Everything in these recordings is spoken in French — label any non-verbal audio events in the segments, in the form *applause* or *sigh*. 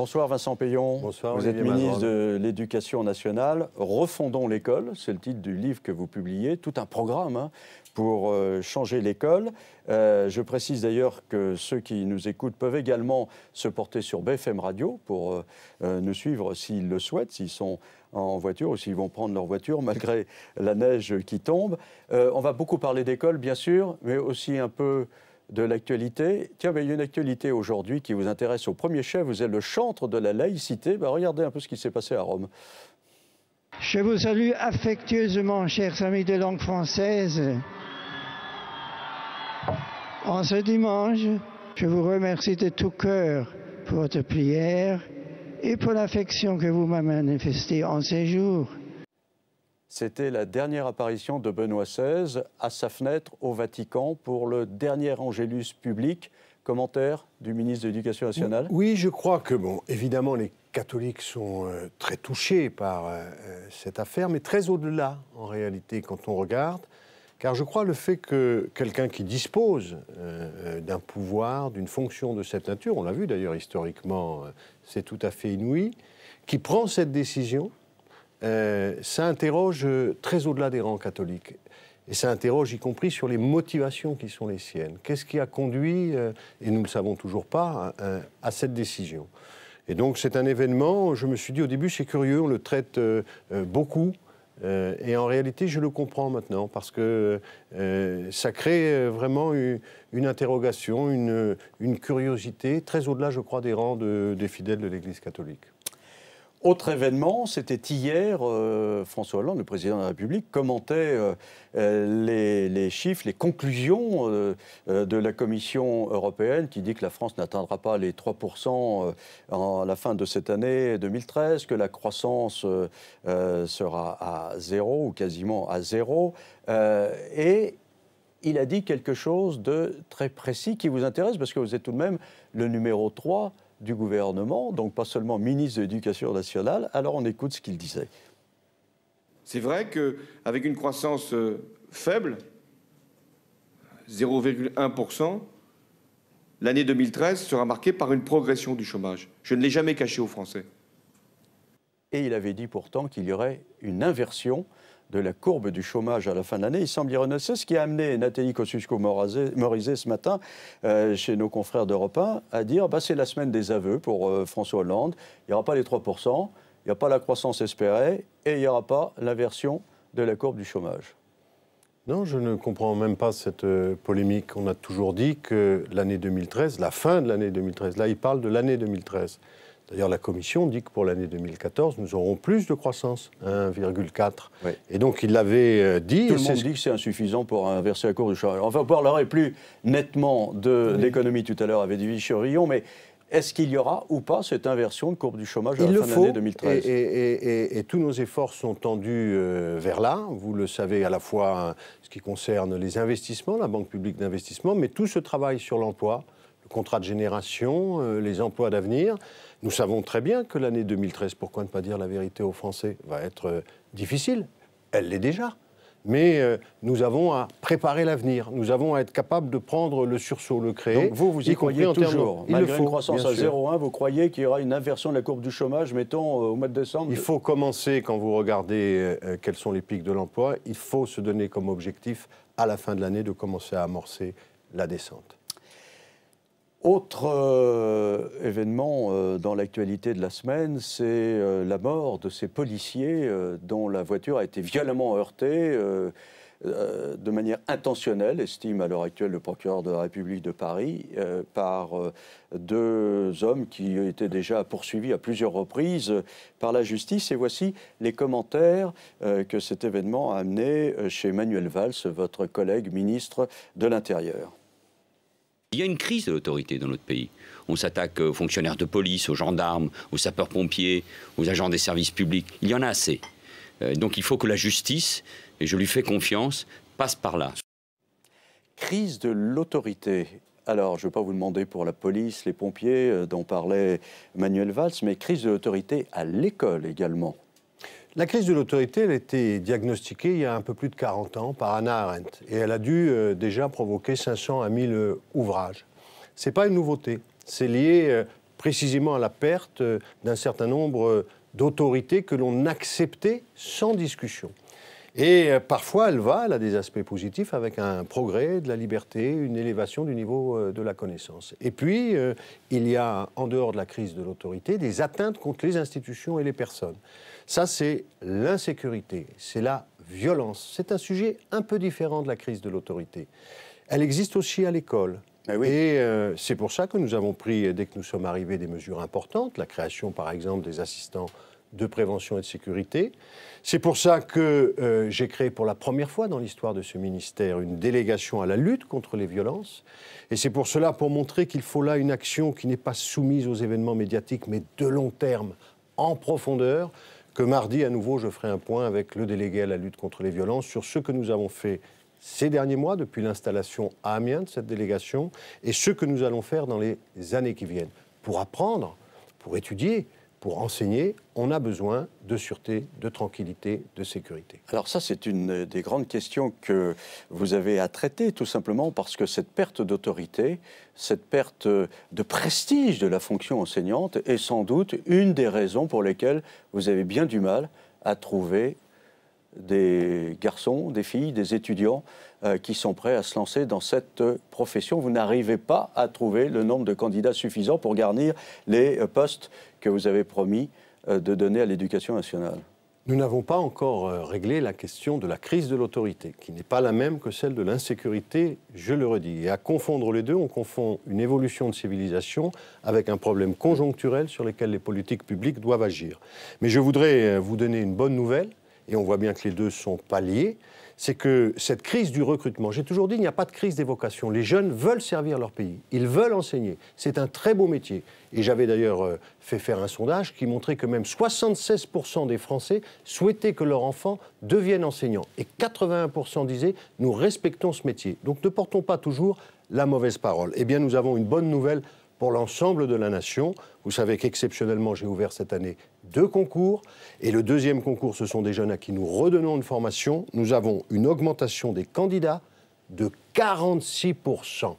Bonsoir Vincent Payon. Bonsoir, vous êtes ministre de l'Éducation nationale. Refondons l'école, c'est le titre du livre que vous publiez. Tout un programme hein, pour euh, changer l'école. Euh, je précise d'ailleurs que ceux qui nous écoutent peuvent également se porter sur BFM Radio pour euh, nous suivre s'ils le souhaitent, s'ils sont en voiture ou s'ils vont prendre leur voiture malgré la neige qui tombe. on va beaucoup parler d'école, bien sûr, mais aussi un peu de l'actualité. Tiens, il y a une actualité aujourd'hui qui vous intéresse au premier chef. Vous êtes le chantre de la laïcité. Bah, regardez un peu ce qui s'est passé à Rome. Je vous salue affectueusement, chers amis de langue française. En ce dimanche, je vous remercie de tout cœur pour votre prière et pour l'affection que vous m'avez manifestée en ces jours. C'était la dernière apparition de Benoît XVI à sa fenêtre au Vatican pour le dernier Angélus public. Commentaire du ministre de l'Éducation nationale Oui, je crois que, bon, évidemment, les catholiques sont euh, très touchés par euh, euh, cette affaire, mais très au-delà, en réalité, quand on regarde. Car je crois le fait que quelqu'un qui dispose d'un pouvoir, d'une fonction de cette nature, on l'a vu d'ailleurs historiquement, c'est tout à fait inouï, qui prend cette décision, euh, ça interroge euh, très au-delà des rangs catholiques. Et ça interroge y compris sur les motivations qui sont les siennes. Qu'est-ce qui a conduit, euh, et nous ne le savons toujours pas, à, cette décision Et donc c'est un événement, je me suis dit au début, c'est curieux, on le traite beaucoup. et en réalité, je le comprends maintenant parce que ça crée vraiment une, interrogation, une, curiosité, très au-delà, je crois, des rangs des fidèles de l'Église catholique. Autre événement, c'était hier, euh, François Hollande, le président de la République, commentait euh, euh, les, chiffres, les conclusions de la Commission européenne qui dit que la France n'atteindra pas les 3% à la fin de cette année 2013, que la croissance sera à zéro ou quasiment à zéro. et il a dit quelque chose de très précis qui vous intéresse parce que vous êtes tout de même le numéro 3 du gouvernement, donc pas seulement ministre de l'Éducation nationale. Alors on écoute ce qu'il disait. C'est vrai que avec une croissance euh, faible, 0,1%, l'année 2013 sera marquée par une progression du chômage. Je ne l'ai jamais caché aux Français. Et il avait dit pourtant qu'il y aurait une inversion de la courbe du chômage à la fin de l'année, il semble y renoncer, ce qui a amené Nathalie Kosciusko-Morizet ce matin, euh, chez nos confrères d'Europe 1, à dire bah, c'est la semaine des aveux pour euh, François Hollande, il n'y aura pas les 3%, il n'y a pas la croissance espérée et il n'y aura pas l'inversion de la courbe du chômage. Non, je ne comprends même pas cette euh, polémique. On a toujours dit que l'année 2013, la fin de l'année 2013, là il parle de l'année 2013. D'ailleurs, la Commission dit que pour l'année 2014, nous aurons plus de croissance, 1,4. Et donc, il l'avait euh, dit. Tout le monde dit que c'est insuffisant pour inverser la courbe du chômage. Enfin, on parlerait plus nettement de l'économie tout à l'heure avec du Chorillon, mais est-ce qu'il y aura ou pas cette inversion de courbe du chômage à la fin de l'année 2013 et, et, et, tous nos efforts sont tendus euh, vers là. Vous le savez à la fois hein, ce qui concerne les investissements, la Banque publique d'investissement, mais tout ce travail sur l'emploi, contrats de génération, euh, les emplois d'avenir. Nous savons très bien que l'année 2013, pourquoi ne pas dire la vérité aux Français, va être euh, difficile. Elle l'est déjà. Mais euh, nous avons à préparer l'avenir. Nous avons à être capables de prendre le sursaut, le créer. Donc vous, vous y, croyez toujours. Malgré une croissance à 0,1, vous croyez qu'il y aura une inversion de la courbe du chômage, mettons, au mois de décembre Il faut commencer, quand vous regardez quels sont les pics de l'emploi, il faut se donner comme objectif, à la fin de l'année, de commencer à amorcer la descente. Autre euh, événement euh, dans l'actualité de la semaine, c'est euh, la mort de ces policiers dont la voiture a été violemment heurtée de manière intentionnelle, estime à l'heure actuelle le procureur de la République de Paris, par deux hommes qui étaient déjà poursuivis à plusieurs reprises par la justice. Et voici les commentaires que cet événement a amenés chez Manuel Valls, votre collègue ministre de l'Intérieur. Il y a une crise de l'autorité dans notre pays. On s'attaque aux fonctionnaires de police, aux gendarmes, aux sapeurs-pompiers, aux agents des services publics. Il y en a assez. Euh, donc il faut que la justice, et je lui fais confiance, passe par là. Crise de l'autorité. Alors, je ne vais pas vous demander pour la police, les pompiers, euh, dont parlait Manuel Valls, mais crise de l'autorité à l'école également. La crise de l'autorité, elle a été diagnostiquée il y a un peu plus de 40 ans par Anna Arendt. Et elle a dû euh, déjà provoquer 500 à 1000 euh, ouvrages. Ce n'est pas une nouveauté. C'est lié euh, précisément à la perte d'un certain nombre d'autorités que l'on acceptait sans discussion. Et euh, parfois, elle va, elle a des aspects positifs avec un progrès de la liberté, une élévation du niveau euh, de la connaissance. Et puis, euh, il y a, en dehors de la crise de l'autorité, des atteintes contre les institutions et les personnes. Ça, c'est l'insécurité, c'est la violence. C'est un sujet un peu différent de la crise de l'autorité. Elle existe aussi à l'école. Eh et c'est pour ça que nous avons pris, dès que nous sommes arrivés, des mesures importantes. La création, par exemple, des assistants de prévention et de sécurité. C'est pour ça que euh, j'ai créé pour la première fois dans l'histoire de ce ministère une délégation à la lutte contre les violences. Et c'est pour cela, pour montrer qu'il faut là une action qui n'est pas soumise aux événements médiatiques, mais de long terme, en profondeur, que mardi, à nouveau, je ferai un point avec le délégué à la lutte contre les violences sur ce que nous avons fait ces derniers mois, depuis l'installation à Amiens de cette délégation, et ce que nous allons faire dans les années qui viennent, pour apprendre, pour étudier, pour enseigner, on a besoin de sûreté, de tranquillité, de sécurité. Alors ça, c'est une des grandes questions que vous avez à traiter, tout simplement parce que cette perte d'autorité, cette perte de prestige de la fonction enseignante est sans doute une des raisons pour lesquelles vous avez bien du mal à trouver des garçons, des filles, des étudiants euh, qui sont prêts à se lancer dans cette profession. Vous n'arrivez pas à trouver le nombre de candidats suffisant pour garnir les euh, postes que vous avez promis euh, de donner à l'éducation nationale. Nous n'avons pas encore réglé la question de la crise de l'autorité, qui n'est pas la même que celle de l'insécurité, je le redis. Et à confondre les deux, on confond une évolution de civilisation avec un problème conjoncturel sur lequel les politiques publiques doivent agir. Mais je voudrais vous donner une bonne nouvelle et on voit bien que les deux sont pas liés, c'est que cette crise du recrutement, j'ai toujours dit, il n'y a pas de crise des vocations. Les jeunes veulent servir leur pays, ils veulent enseigner. C'est un très beau métier. Et j'avais d'ailleurs euh, fait faire un sondage qui montrait que même 76% des Français souhaitaient que leur enfant devienne enseignant. Et 81% disaient, nous respectons ce métier. Donc ne portons pas toujours la mauvaise parole. Eh bien, nous avons une bonne nouvelle pour l'ensemble de la nation. Vous savez qu'exceptionnellement, j'ai ouvert cette année deux concours. Et le deuxième concours, ce sont des jeunes à qui nous redonnons une formation. Nous avons une augmentation des candidats de 46%.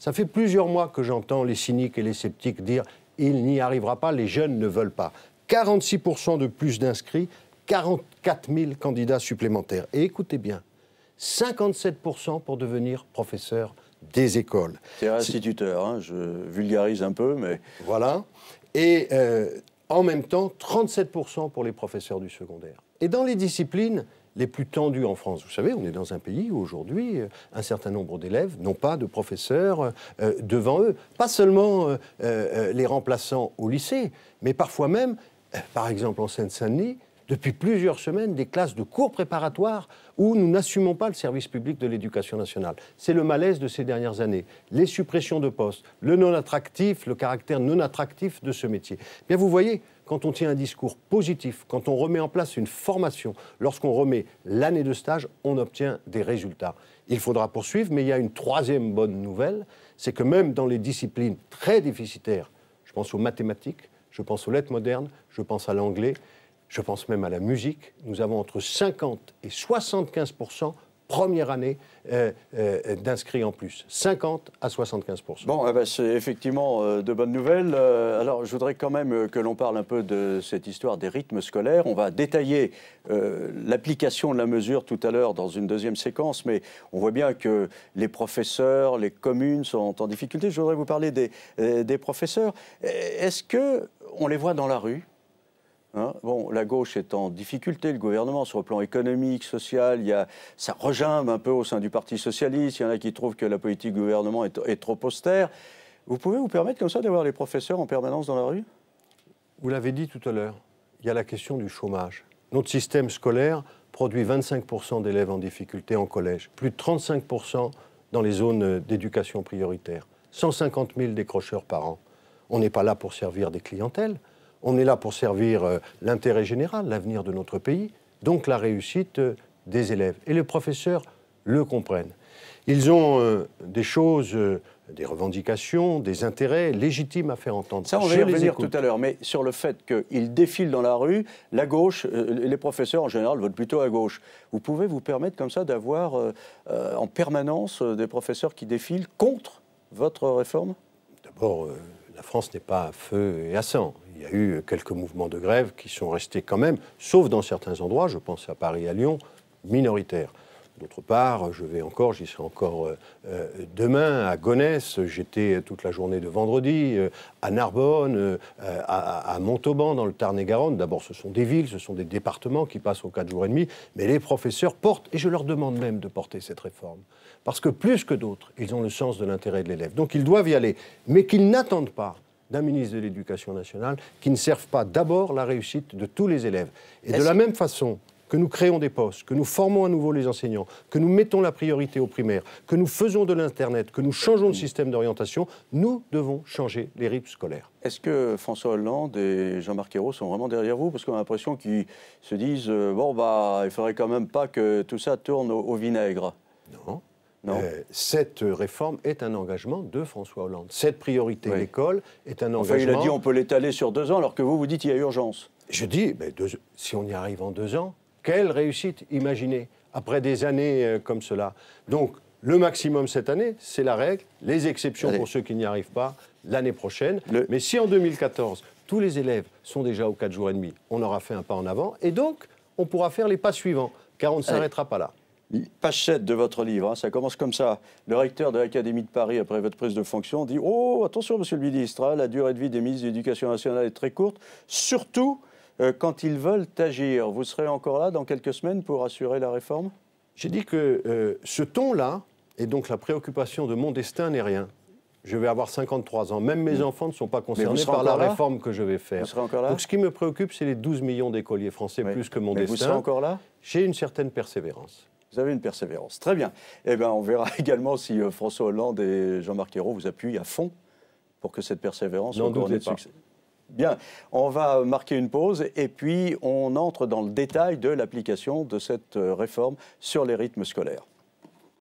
Ça fait plusieurs mois que j'entends les cyniques et les sceptiques dire il n'y arrivera pas, les jeunes ne veulent pas. 46% de plus d'inscrits, 44 000 candidats supplémentaires. Et écoutez bien, 57% pour devenir professeur des écoles. C'est instituteur, hein, je vulgarise un peu, mais... Voilà. Et euh, en même temps, 37% pour les professeurs du secondaire. Et dans les disciplines les plus tendues en France, vous savez, on est dans un pays où aujourd'hui, euh, un certain nombre d'élèves n'ont pas de professeurs euh, devant eux. Pas seulement les remplaçants au lycée, mais parfois même, par exemple en Seine-Saint-Denis, depuis plusieurs semaines des classes de cours préparatoires où nous n'assumons pas le service public de l'éducation nationale. C'est le malaise de ces dernières années, les suppressions de postes, le non-attractif, le caractère non-attractif de ce métier. Eh bien, vous voyez, quand on tient un discours positif, quand on remet en place une formation, lorsqu'on remet l'année de stage, on obtient des résultats. Il faudra poursuivre, mais il y a une troisième bonne nouvelle, c'est que même dans les disciplines très déficitaires, je pense aux mathématiques, je pense aux lettres modernes, je pense à l'anglais, je pense même à la musique, nous avons entre 50 et 75 première année euh, euh, d'inscrits en plus. 50 à 75 Bon, eh ben, c'est effectivement euh, de bonnes nouvelles. alors, je voudrais quand même que l'on parle un peu de cette histoire des rythmes scolaires. On va détailler l'application de la mesure tout à l'heure dans une deuxième séquence, mais on voit bien que les professeurs, les communes sont en difficulté. Je voudrais vous parler des, des professeurs. Est-ce que on les voit dans la rue Hein, bon, la gauche est en difficulté, le gouvernement, sur le plan économique, social, il y a, ça regimbe un peu au sein du Parti socialiste. Il y en a qui trouvent que la politique du gouvernement est, est trop austère. Vous pouvez vous permettre comme ça d'avoir les professeurs en permanence dans la rue Vous l'avez dit tout à l'heure, il y a la question du chômage. Notre système scolaire produit 25% d'élèves en difficulté en collège, plus de 35% dans les zones d'éducation prioritaire, 150 000 décrocheurs par an. On n'est pas là pour servir des clientèles, on est là pour servir euh, l'intérêt général, l'avenir de notre pays, donc la réussite euh, des élèves. Et les professeurs le comprennent. Ils ont euh, des choses des revendications, des intérêts légitimes à faire entendre. Ça, on va y revenir tout à l'heure, mais sur le fait qu'ils défilent dans la rue, la gauche, les professeurs en général votent plutôt à gauche. Vous pouvez vous permettre comme ça d'avoir en permanence des professeurs qui défilent contre votre réforme D'abord, la France n'est pas à feu et à sang il y a eu quelques mouvements de grève qui sont restés quand même, sauf dans certains endroits, je pense à Paris à Lyon, minoritaires. D'autre part, je vais encore, j'y serai encore euh, euh, demain à Gonesse, j'étais toute la journée de vendredi, euh, à Narbonne, à, Montauban, dans le Tarn-et-Garonne. D'abord, ce sont des villes, ce sont des départements qui passent aux 4 jours et demi, mais les professeurs portent, et je leur demande même de porter cette réforme, parce que plus que d'autres, ils ont le sens de l'intérêt de l'élève. Donc ils doivent y aller, mais qu'ils n'attendent pas d'un ministre de l'Éducation nationale qui ne servent pas d'abord la réussite de tous les élèves. Et de la même façon que nous créons des postes, que nous formons à nouveau les enseignants, que nous mettons la priorité aux primaires, que nous faisons de l'Internet, que nous changeons le système d'orientation, nous devons changer les rythmes scolaires. Est-ce que François Hollande et Jean-Marc Ayrault sont vraiment derrière vous Parce qu'on a l'impression qu'ils se disent, euh, bon, bah, il faudrait quand même pas que tout ça tourne au vinaigre. Non. Non. Euh, cette réforme est un engagement de François Hollande. Cette priorité l'école est un engagement. Enfin, il a dit on peut l'étaler sur deux ans, alors que vous vous dites il y a urgence. Je dis si on y arrive en deux ans, quelle réussite Imaginez après des années euh, comme cela. Donc le maximum cette année, c'est la règle. Les exceptions pour ceux qui n'y arrivent pas l'année prochaine. Mais si en 2014 tous les élèves sont déjà aux quatre jours et demi, on aura fait un pas en avant et donc on pourra faire les pas suivants, car on ne s'arrêtera pas là. Page 7 de votre livre, hein. ça commence comme ça. Le recteur de l'Académie de Paris, après votre prise de fonction, dit Oh, attention, monsieur le ministre, hein, la durée de vie des ministres de l'Éducation nationale est très courte, surtout euh, quand ils veulent agir. Vous serez encore là dans quelques semaines pour assurer la réforme J'ai dit que euh, ce ton-là, et donc la préoccupation de mon destin, n'est rien. Je vais avoir 53 ans. Même mes mm. enfants ne sont pas concernés par la réforme que je vais faire. Vous serez encore là Donc ce qui me préoccupe, c'est les 12 millions d'écoliers français plus que mon destin. Vous serez encore là J'ai une certaine persévérance. Vous avez une persévérance. Très bien. Eh bien, on verra *laughs* également si euh, François Hollande et Jean-Marc Ayrault vous appuient à fond pour que cette persévérance soit couronnée de succès. Bien, on va euh, marquer une pause et puis on entre dans le détail de l'application de cette euh, réforme sur les rythmes scolaires.